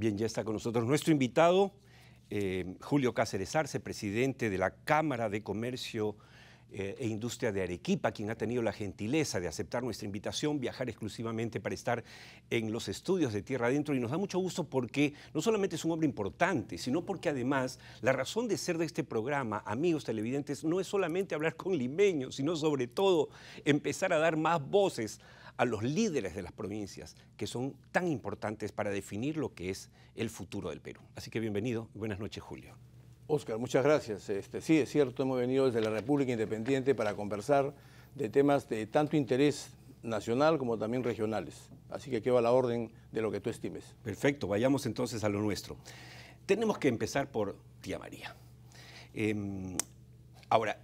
Bien, ya está con nosotros nuestro invitado, eh, Julio Cáceres Arce, presidente de la Cámara de Comercio eh, e Industria de Arequipa, quien ha tenido la gentileza de aceptar nuestra invitación, viajar exclusivamente para estar en los estudios de Tierra Adentro. Y nos da mucho gusto porque no solamente es un hombre importante, sino porque además la razón de ser de este programa, amigos televidentes, no es solamente hablar con limeños, sino sobre todo empezar a dar más voces a los líderes de las provincias que son tan importantes para definir lo que es el futuro del Perú. Así que bienvenido y buenas noches, Julio. Oscar, muchas gracias. Este, sí, es cierto, hemos venido desde la República Independiente para conversar de temas de tanto interés nacional como también regionales. Así que queda la orden de lo que tú estimes. Perfecto, vayamos entonces a lo nuestro. Tenemos que empezar por tía María. Em, ahora,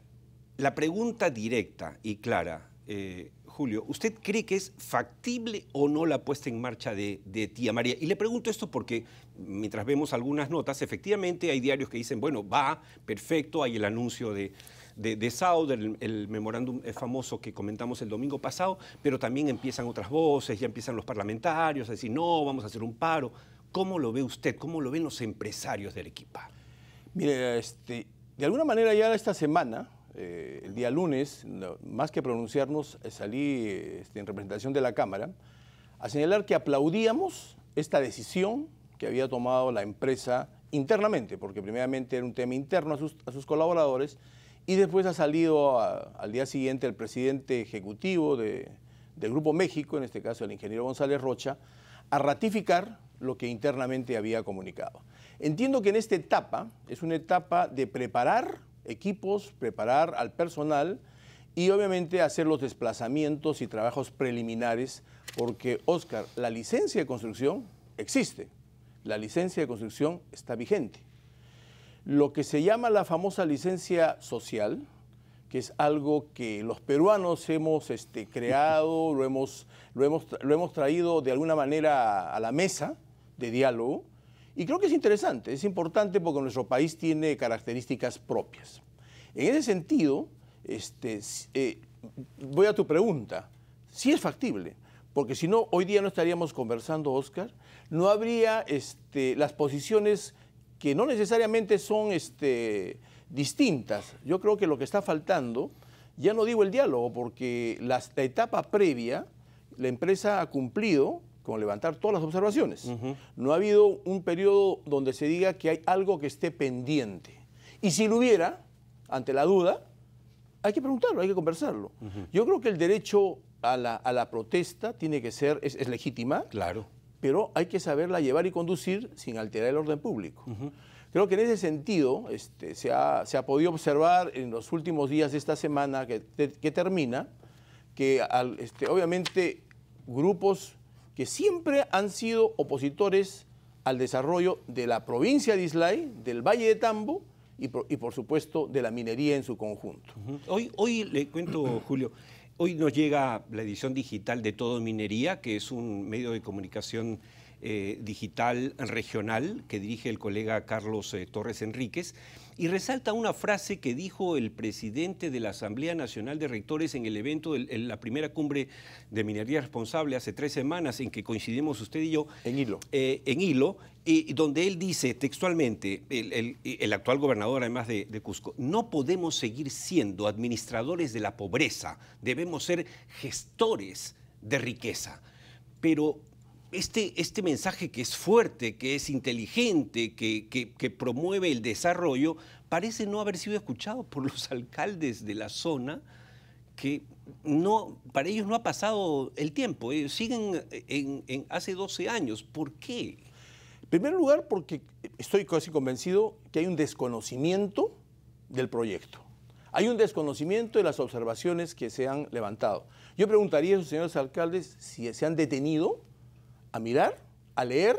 la pregunta directa y clara eh, Julio, ¿usted cree que es factible o no la puesta en marcha de, Tía María? Y le pregunto esto porque mientras vemos algunas notas, efectivamente hay diarios que dicen, bueno, va, perfecto, hay el anuncio de, de, Saud, el, memorándum eh, famoso que comentamos el domingo pasado, pero también empiezan otras voces, ya empiezan los parlamentarios a decir, no, vamos a hacer un paro. ¿Cómo lo ve usted? ¿Cómo lo ven los empresarios de Arequipa? Mire, este, de alguna manera ya esta semana eh, el día lunes, más que pronunciarnos, eh, salí este, en representación de la Cámara a señalar que aplaudíamos esta decisión que había tomado la empresa internamente, porque primeramente era un tema interno a sus, colaboradores, y después ha salido al día siguiente el presidente ejecutivo del Grupo México, en este caso el ingeniero González Rocha, a ratificar lo que internamente había comunicado. Entiendo que en esta etapa es una etapa de preparar equipos, preparar al personal y obviamente hacer los desplazamientos y trabajos preliminares, porque Oscar, la licencia de construcción existe, la licencia de construcción está vigente. Lo que se llama la famosa licencia social, que es algo que los peruanos hemos este, creado, lo hemos, lo, lo hemos traído de alguna manera a la mesa de diálogo, y creo que es interesante, es importante porque nuestro país tiene características propias. En ese sentido, este, eh, voy a tu pregunta, si sí es factible, porque si no, hoy día no estaríamos conversando, Oscar, no habría este, las posiciones que no necesariamente son este, distintas. Yo creo que lo que está faltando, ya no digo el diálogo, porque la etapa previa, la empresa ha cumplido como levantar todas las observaciones. No ha habido un periodo donde se diga que hay algo que esté pendiente. Y si lo hubiera, ante la duda, hay que preguntarlo, hay que conversarlo. Yo creo que el derecho a la, protesta tiene que ser, es, legítima, claro. pero hay que saberla llevar y conducir sin alterar el orden público. Creo que en ese sentido este, se, ha, podido observar en los últimos días de esta semana que, termina, que este, obviamente grupos que siempre han sido opositores al desarrollo de la provincia de Islay, del Valle de Tambo y por, supuesto de la minería en su conjunto. Hoy, hoy le cuento, Julio, hoy nos llega la edición digital de Todo Minería, que es un medio de comunicación eh, digital regional que dirige el colega Carlos eh, Torres Enríquez y resalta una frase que dijo el presidente de la Asamblea Nacional de Rectores en el evento de la primera cumbre de minería responsable hace tres semanas en que coincidimos usted y yo. En Hilo. Eh, en Hilo, y donde él dice textualmente, el, actual gobernador además de, de, Cusco, no podemos seguir siendo administradores de la pobreza, debemos ser gestores de riqueza. Pero este, este mensaje que es fuerte, que es inteligente, que, promueve el desarrollo, parece no haber sido escuchado por los alcaldes de la zona que no, para ellos no ha pasado el tiempo, siguen en, hace 12 años. ¿Por qué? En primer lugar, porque estoy casi convencido que hay un desconocimiento del proyecto. Hay un desconocimiento de las observaciones que se han levantado. Yo preguntaría a esos señores alcaldes si se han detenido a mirar, a leer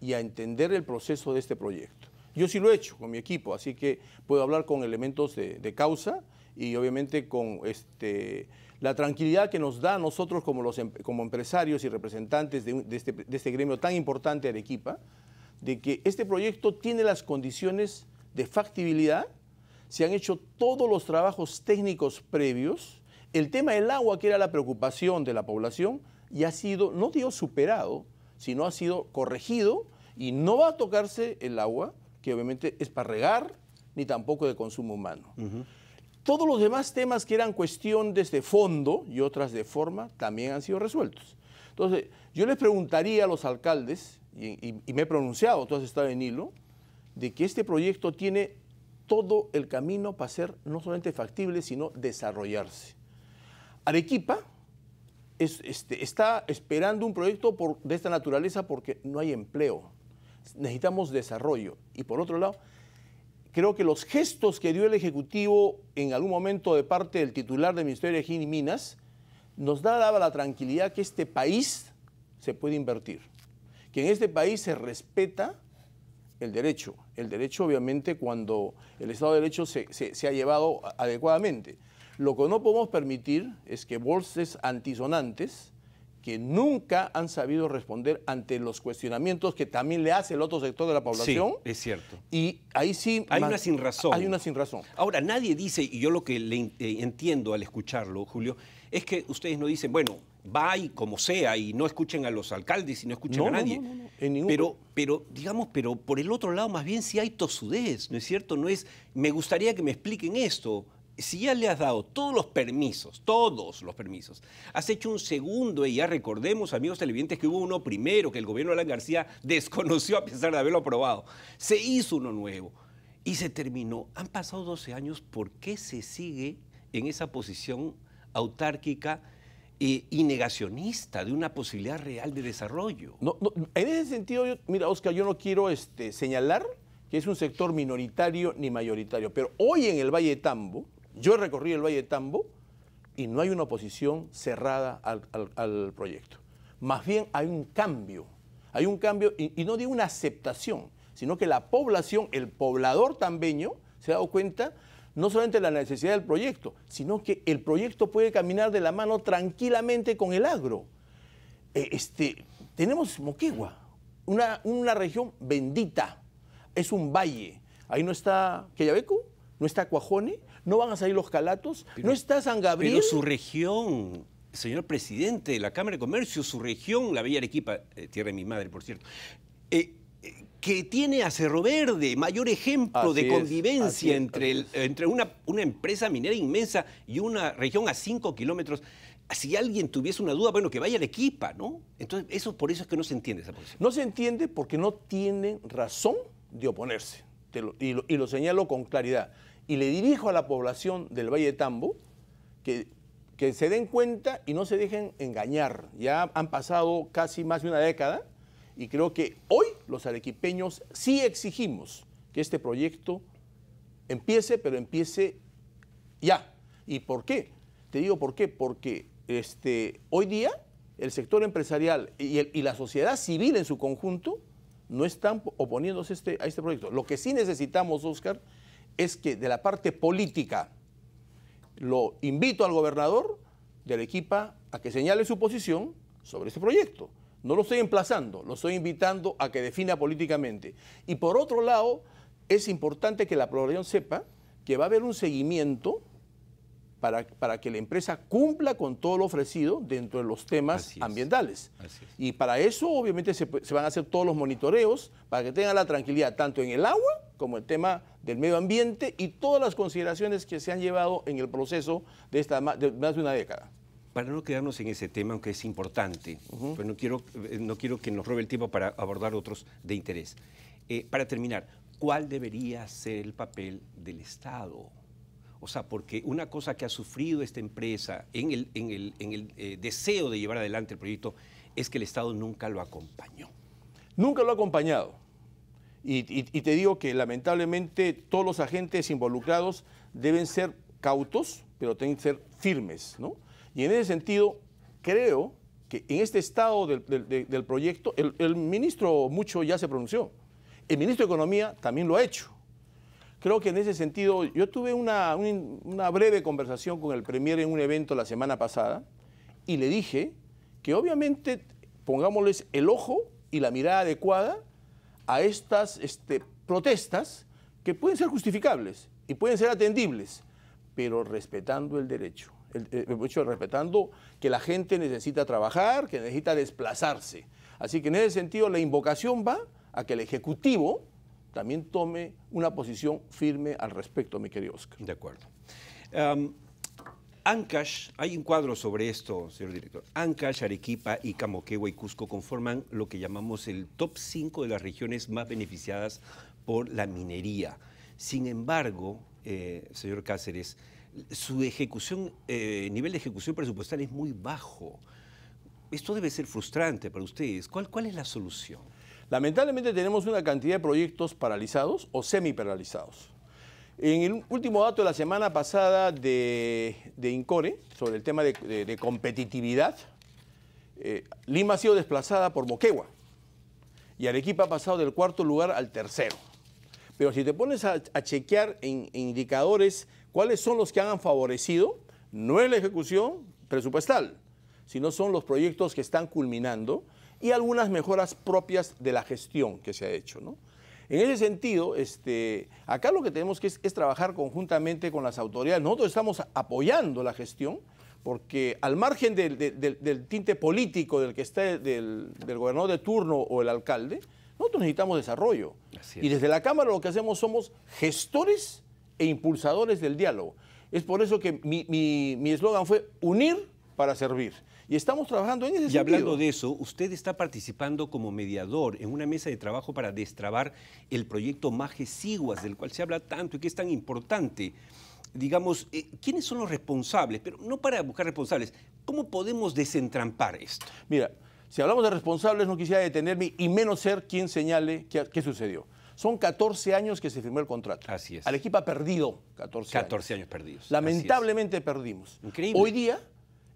y a entender el proceso de este proyecto. Yo sí lo he hecho con mi equipo, así que puedo hablar con elementos de, causa y obviamente con este, la tranquilidad que nos da a nosotros como, em, empresarios y representantes de, este, de este gremio tan importante de Arequipa, de que este proyecto tiene las condiciones de factibilidad, se han hecho todos los trabajos técnicos previos, el tema del agua, que era la preocupación de la población, y ha sido, no digo superado, sino ha sido corregido y no va a tocarse el agua, que obviamente es para regar, ni tampoco de consumo humano. Todos los demás temas que eran cuestión desde fondo y otras de forma también han sido resueltos. Entonces, yo les preguntaría a los alcaldes, y, me he pronunciado, todos has en hilo, de que este proyecto tiene todo el camino para ser no solamente factible, sino desarrollarse. Arequipa este, está esperando un proyecto de esta naturaleza porque no hay empleo. Necesitamos desarrollo. Y por otro lado, creo que los gestos que dio el Ejecutivo en algún momento de parte del titular del Ministerio de y Minas nos da, daba la tranquilidad que este país se puede invertir, que en este país se respeta el derecho. El derecho, obviamente, cuando el Estado de Derecho se ha llevado adecuadamente. Lo que no podemos permitir es que voces antisonantes, que nunca han sabido responder ante los cuestionamientos que también le hace el otro sector de la población. Sí, es cierto. Y ahí sí... Hay una sin razón. Hay una sin razón. Ahora, nadie dice, y yo lo que le eh, entiendo al escucharlo, Julio, es que ustedes no dicen, bueno, va y como sea, y no escuchen a los alcaldes y no escuchen a nadie. No, no, en ningún... Pero, pero, digamos, pero por el otro lado, más bien sí hay tosudez, ¿no es cierto? No es, me gustaría que me expliquen esto si ya le has dado todos los permisos, todos los permisos, has hecho un segundo y ya recordemos, amigos televidentes, que hubo uno primero que el gobierno de Alan García desconoció a pesar de haberlo aprobado. Se hizo uno nuevo y se terminó. Han pasado 12 años, ¿por qué se sigue en esa posición autárquica? Eh, y negacionista de una posibilidad real de desarrollo. No, en ese sentido, mira, Oscar, yo no quiero este, señalar que es un sector minoritario ni mayoritario, pero hoy en el Valle Tambo, yo recorrí el Valle Tambo y no hay una oposición cerrada al, proyecto. Más bien hay un cambio, hay un cambio y, no de una aceptación, sino que la población, el poblador tambeño, se ha dado cuenta no solamente de la necesidad del proyecto, sino que el proyecto puede caminar de la mano tranquilamente con el agro. E, este, tenemos Moquegua, una, una, región bendita, es un valle. Ahí no está Quellaveco, no está Cuajone, no van a salir los calatos, no está San Gabriel. Pero su región, señor presidente de la Cámara de Comercio, su región, la Bella Arequipa, eh, tierra de mi madre, por cierto, eh, eh, que tiene a Cerro Verde, mayor ejemplo de convivencia entre, entre una, una, empresa minera inmensa y una región a 5 kilómetros. Si alguien tuviese una duda, bueno, que vaya a Arequipa, ¿no? Entonces, eso por eso es que no se entiende esa posición. No se entiende porque no tienen razón de oponerse. y lo señalo con claridad y le dirijo a la población del Valle de Tambo que, que se den cuenta y no se dejen engañar. Ya han pasado casi más de una década y creo que hoy los arequipeños sí exigimos que este proyecto empiece, pero empiece ya. ¿Y por qué? Te digo por qué, porque este, hoy día el sector empresarial y, la sociedad civil en su conjunto no están oponiéndose a este, este proyecto. Lo que sí necesitamos, Oscar, es que de la parte política lo invito al gobernador de Arequipa a que señale su posición sobre ese proyecto. No lo estoy emplazando, lo estoy invitando a que defina políticamente. Y por otro lado, es importante que la población sepa que va a haber un seguimiento para, para, que la empresa cumpla con todo lo ofrecido dentro de los temas ambientales. Y para eso, obviamente, se, se van a hacer todos los monitoreos para que tengan la tranquilidad tanto en el agua como el tema del medio ambiente y todas las consideraciones que se han llevado en el proceso de, esta, más de una década. Para no quedarnos en ese tema, aunque es importante, pero pues no quiero, eh, no quiero que nos robe el tiempo para abordar otros de interés. Eh, para terminar, ¿cuál debería ser el papel del Estado? O sea, porque una cosa que ha sufrido esta empresa en el, en el, eh, deseo de llevar adelante el proyecto es que el Estado nunca lo acompañó. Nunca lo ha acompañado. Y, te digo que lamentablemente todos los agentes involucrados deben ser cautos, pero tienen que ser firmes. Y en ese sentido, creo que en este estado del, proyecto, el, ministro mucho ya se pronunció. El ministro de Economía también lo ha hecho. Creo que en ese sentido, yo tuve una, una breve conversación con el Premier en un evento la semana pasada y le dije que obviamente pongámosles el ojo y la mirada adecuada a estas este, protestas que pueden ser justificables y pueden ser atendibles, pero respetando el derecho. Eh, respetando que la gente necesita trabajar, que necesita desplazarse. Así que en ese sentido la invocación va a que el Ejecutivo también tome una posición firme al respecto, mi querido Oscar. De acuerdo. Ancash, hay un cuadro sobre esto, señor director. Ancash, Arequipa y Camoquegua y Cusco conforman lo que llamamos el top 5 de las regiones más beneficiadas por la minería. Sin embargo, eh, señor Cáceres, su ejecución, eh, nivel de ejecución presupuestal es muy bajo. Esto debe ser frustrante para ustedes. ¿Cuál, cuál es la solución? Lamentablemente tenemos una cantidad de proyectos paralizados o semi paralizados. En el último dato de la semana pasada de, INCORE, sobre el tema de, competitividad, eh, Lima ha sido desplazada por Moquegua y Arequipa ha pasado del cuarto lugar al tercero. Pero si te pones a, chequear en, en indicadores cuáles son los que han favorecido, no es la ejecución presupuestal, sino son los proyectos que están culminando y algunas mejoras propias de la gestión que se ha hecho. ¿no? En ese sentido, este, acá lo que tenemos que es, es trabajar conjuntamente con las autoridades. Nosotros estamos apoyando la gestión, porque al margen del, tinte político del que está del, gobernador de turno o el alcalde, nosotros necesitamos desarrollo. Y desde la Cámara lo que hacemos somos gestores e impulsadores del diálogo. Es por eso que mi eslogan fue unir para servir. Y estamos trabajando en ese y sentido. Y hablando de eso, usted está participando como mediador en una mesa de trabajo para destrabar el proyecto Maje Siguas, del cual se habla tanto y que es tan importante. Digamos, eh, ¿quiénes son los responsables? Pero no para buscar responsables. ¿Cómo podemos desentrampar esto? Mira, si hablamos de responsables, no quisiera detenerme y menos ser quien señale qué, sucedió. Son 14 años que se firmó el contrato. Así es. Al equipo ha perdido 14, 14 años perdidos. Lamentablemente perdimos. Increíble. Hoy día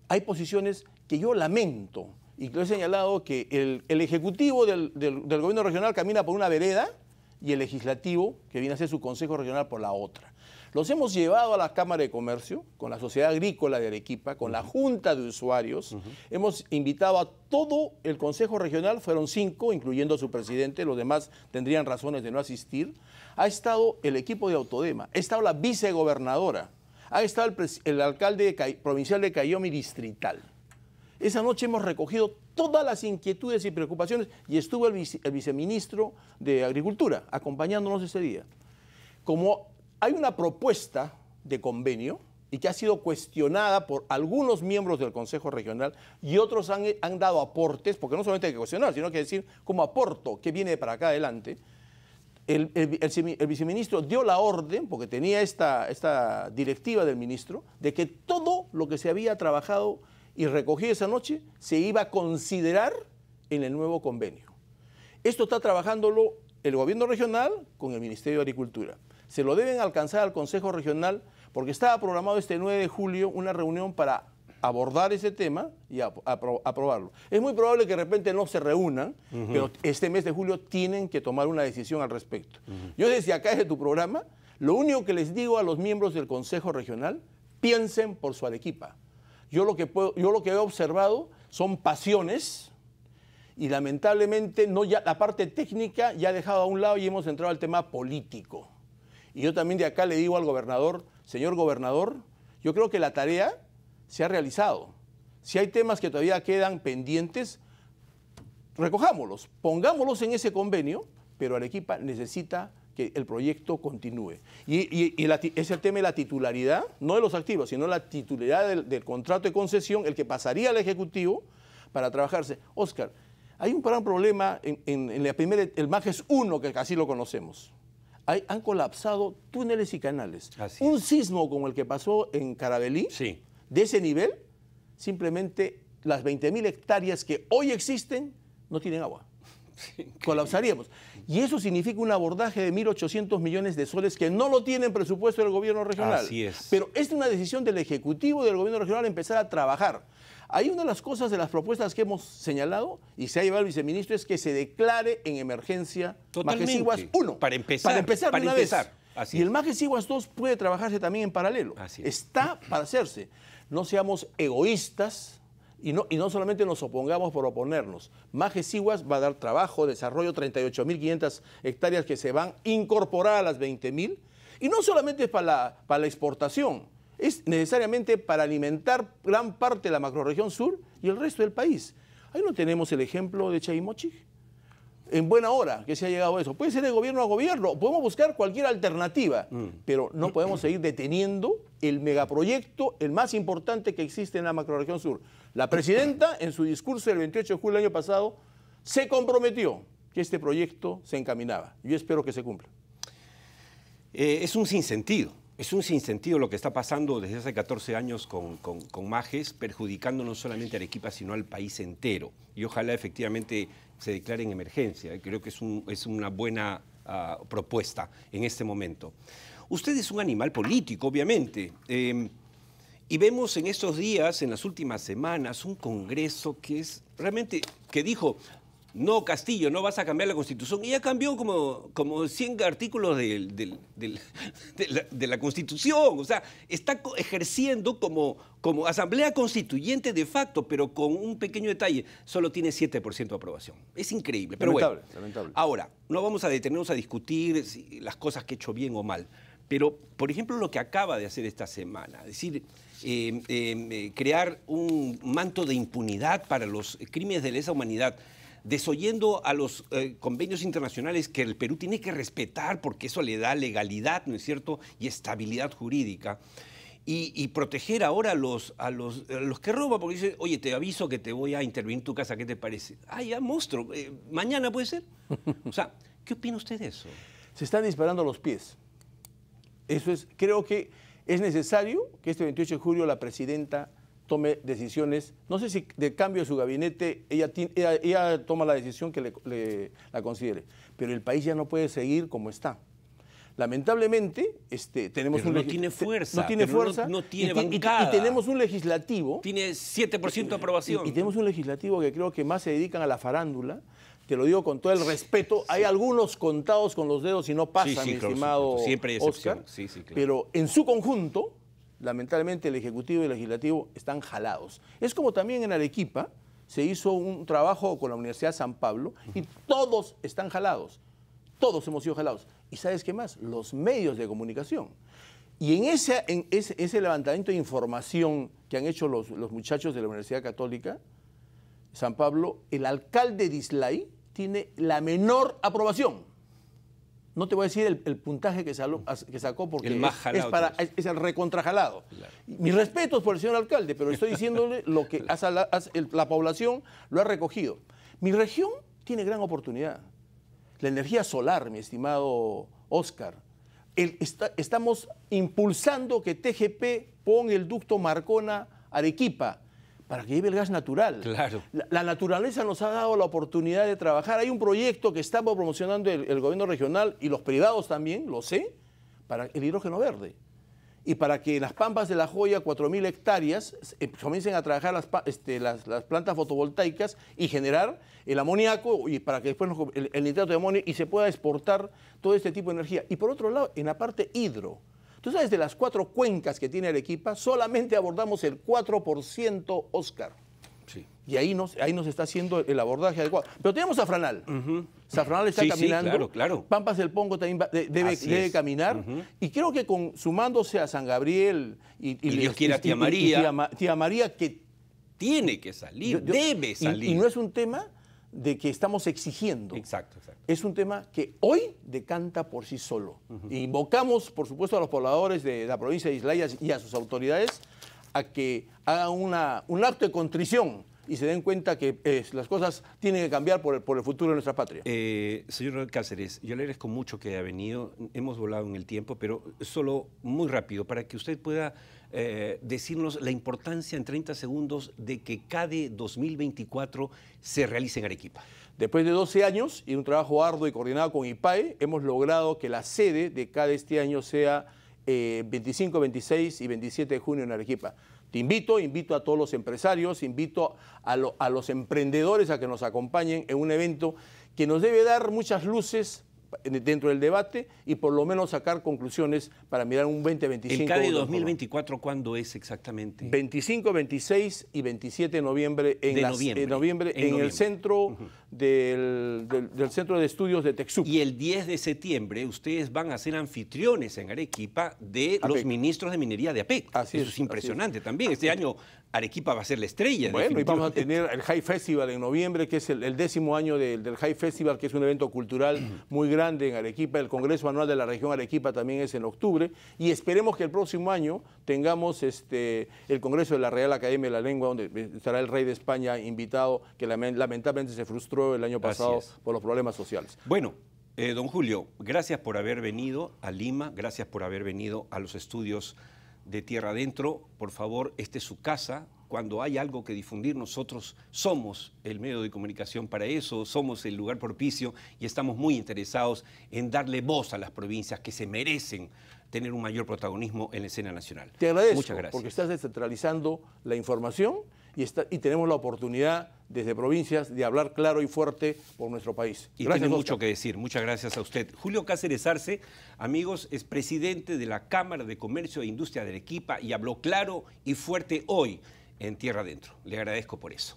hay posiciones que yo lamento y que he señalado que el, Ejecutivo del, Gobierno Regional camina por una vereda y el Legislativo, que viene a ser su Consejo Regional, por la otra. Los hemos llevado a la Cámara de Comercio, con la Sociedad Agrícola de Arequipa, con la Junta de Usuarios. Hemos invitado a todo el Consejo Regional, fueron cinco, incluyendo a su presidente, los demás tendrían razones de no asistir. Ha estado el equipo de Autodema, ha estado la vicegobernadora, ha estado el, alcalde provincial de Cayomi Distrital. Esa noche hemos recogido todas las inquietudes y preocupaciones y estuvo el, viceministro de Agricultura acompañándonos ese día. Como hay una propuesta de convenio y que ha sido cuestionada por algunos miembros del Consejo Regional y otros han, dado aportes, porque no solamente hay que cuestionar, sino que decir como aporto que viene para acá adelante. El, viceministro dio la orden, porque tenía esta, esta directiva del ministro, de que todo lo que se había trabajado y recogida esa noche se iba a considerar en el nuevo convenio. Esto está trabajándolo el gobierno regional con el Ministerio de Agricultura. Se lo deben alcanzar al Consejo Regional porque estaba programado este 9 de julio una reunión para abordar ese tema y aprobarlo. Es muy probable que de repente no se reúnan, pero este mes de julio tienen que tomar una decisión al respecto. Yo decía, acá, de tu programa, lo único que les digo a los miembros del Consejo Regional, piensen por su Arequipa. Yo lo que, yo lo que he observado son pasiones y lamentablemente no la parte técnica ya ha dejado a un lado y hemos entrado al tema político. Y yo también de acá le digo al gobernador, señor gobernador, yo creo que la tarea se ha realizado. Si hay temas que todavía quedan pendientes, recojámoslos, pongámoslos en ese convenio, pero Arequipa necesita que el proyecto continúe. Y, ese es el tema de la titularidad, no de los activos, sino la titularidad del, contrato de concesión, el que pasaría al Ejecutivo para trabajarse. Oscar, hay un gran problema en, la primera, el MAGES 1, que casi lo conocemos. han colapsado túneles y canales. un sismo como el que pasó en Carabelí, de ese nivel, simplemente las 20.000 hectáreas que hoy existen no tienen agua. Colapsaríamos. Y eso significa un abordaje de 1.800 millones de soles que no lo tienen presupuesto del gobierno regional. Así es. Pero es una decisión del Ejecutivo y del gobierno regional empezar a trabajar. Hay una de las cosas de las propuestas que hemos señalado y se ha llevado el viceministro es que se declare en emergencia Majesiguas 1. Para empezar. Para empezar a una vez. y el Majesiguas 2 puede trabajarse también en paralelo. Está para hacerse. No seamos egoístas y no, solamente nos opongamos por oponernos. Majesiguas va a dar trabajo, desarrollo, 38.500 hectáreas que se van a incorporar a las 20.000. Y no solamente es para la, para la exportación, es necesariamente para alimentar gran parte de la macroregión sur y el resto del país. Ahí no tenemos el ejemplo de Chaimochi. En buena hora que se ha llegado a eso. Puede ser de gobierno a gobierno, podemos buscar cualquier alternativa, mm. pero no podemos seguir deteniendo el megaproyecto, el más importante que existe en la macroregión sur. La presidenta, en su discurso del 28 de julio del año pasado, se comprometió que este proyecto se encaminaba. Yo espero que se cumpla. Eh, es un sinsentido. Es un sinsentido lo que está pasando desde hace 14 años con, con, Majes, perjudicando no solamente a Arequipa, sino al país entero. Y ojalá efectivamente se declare en emergencia. Eh, creo que es, una buena ah, propuesta en este momento. Usted es un animal político, obviamente. Eh, y vemos en estos días, en las últimas semanas, un Congreso que es realmente, que dijo, no, Castillo, no vas a cambiar la Constitución. Y ya cambió como, como 100 artículos de, la, Constitución. O sea, está ejerciendo como, como asamblea constituyente de facto, pero con un pequeño detalle, solo tiene 7% de aprobación. Es increíble. lamentable, lamentable. ahora, no vamos a detenernos a discutir las cosas que he hecho bien o mal. Pero, por ejemplo, lo que acaba de hacer esta semana, decir, Em, em, eh, crear un manto de impunidad para los crímenes de lesa humanidad, desoyendo a los eh, convenios internacionales que el Perú tiene que respetar porque eso le da legalidad, ¿no es cierto?, y estabilidad jurídica. Y, proteger ahora a los, a los, los, que roban, porque dicen, oye, te aviso que te voy a intervenir en tu casa, ¿qué te parece? Ah, ya, monstruo, eh, mañana puede ser. O sea, ¿qué opina usted de eso? Se están disparando los pies. Eso es, creo que es necesario que este 28 de julio la presidenta tome decisiones, no sé si de cambio de su gabinete ella, toma la decisión que le, la considere, pero el país ya no puede seguir como está. Lamentablemente, este, tenemos un no tiene fuerza. No tiene fuerza. No, tiene y, bancada. Y, tenemos un legislativo. Tiene 7% de aprobación. y, tenemos un legislativo que creo que más se dedican a la farándula te lo digo con todo el respeto, hay algunos contados con los dedos y no pasan, mi estimado Siempre Oscar. Pero en su conjunto, lamentablemente el Ejecutivo y el Legislativo están jalados. Es como también en Arequipa se hizo un trabajo con la Universidad de San Pablo y todos están jalados. Todos hemos sido jalados. ¿Y sabes qué más? Los medios de comunicación. Y en ese, en ese, levantamiento de información que han hecho los, los muchachos de la Universidad Católica, San Pablo, el alcalde de Islay, tiene la menor aprobación. No te voy a decir el, puntaje que, que, sacó porque es, el recontrajalado. Mis respetos por el señor alcalde, pero estoy diciéndole lo que la, población lo ha recogido. Mi región tiene gran oportunidad. La energía solar, mi estimado Oscar. estamos impulsando que TGP ponga el ducto Marcona-Arequipa para que lleve el gas natural. Claro. La, naturaleza nos ha dado la oportunidad de trabajar. Hay un proyecto que estamos promocionando el, gobierno regional y los privados también, lo sé, para el hidrógeno verde. Y para que las pampas de la joya, 4.000 hectáreas, eh, comiencen a trabajar este, las, plantas fotovoltaicas y generar el amoníaco y para que después el, el nitrato de amonio y se pueda exportar todo este tipo de energía. Y por otro lado, en la parte hidro, Tú sabes, de las cuatro cuencas que tiene Arequipa, solamente abordamos el 4% Oscar. Sí. Y ahí nos, ahí nos está haciendo el abordaje adecuado. Pero tenemos a está caminando. Sí, claro, Pampas del Pongo también debe, caminar. Y creo que sumándose a San Gabriel y, Dios quiera tía María. Tía, María que. Tiene que salir, debe salir. y no es un tema de que estamos exigiendo. Exacto, exacto. Es un tema que hoy decanta por sí solo. Invocamos, por supuesto, a los pobladores de la provincia de Islayas y a sus autoridades a que hagan una, un acto de contrición y se den cuenta que eh, las cosas tienen que cambiar por el, futuro de nuestra patria. Eh, señor Cáceres, yo le agradezco mucho que haya venido. Hemos volado en el tiempo, pero solo muy rápido, para que usted pueda eh, decirnos la importancia en 30 segundos de que CADE 2024 se realice en Arequipa. Después de 12 años y un trabajo arduo y coordinado con IPAE, hemos logrado que la sede de CADE este año sea 25, 26 y 27 de junio en Arequipa. Te invito, invito a todos los empresarios, invito a, los emprendedores a que nos acompañen en un evento que nos debe dar muchas luces dentro del debate y por lo menos sacar conclusiones para mirar un 2025. ¿El CADE 2024 cuándo es exactamente? 25, 26 y 27 de noviembre en, noviembre, en, el centro del, Centro de Estudios de Texuco. Y el 10 de septiembre ustedes van a ser anfitriones en Arequipa de los ministros de minería de APEC. Eso es, impresionante también. Este año Arequipa va a ser la estrella. Bueno, y vamos a tener el High Festival en noviembre, que es el, décimo año del High Festival, que es un evento cultural muy grande grande en Arequipa, el Congreso Anual de la Región Arequipa también es en octubre, y esperemos que el próximo año tengamos este, el Congreso de la Real Academia de la Lengua, donde estará el Rey de España invitado, que lamentablemente se frustró el año pasado por los problemas sociales. Bueno, eh, don Julio, gracias por haber venido a Lima, gracias por haber venido a los estudios de Tierra Adentro. Por favor, este es su casa, cuando hay algo que difundir, nosotros somos el medio de comunicación para eso, somos el lugar propicio y estamos muy interesados en darle voz a las provincias que se merecen tener un mayor protagonismo en la escena nacional. Te agradezco, Muchas porque estás descentralizando la información y, tenemos la oportunidad desde provincias de hablar claro y fuerte por nuestro país. Y tiene mucho que decir. Muchas gracias a usted. Julio Cáceres Arce, amigos, es presidente de la Cámara de Comercio e Industria de Arequipa y habló claro y fuerte hoy en tierra adentro. Le agradezco por eso.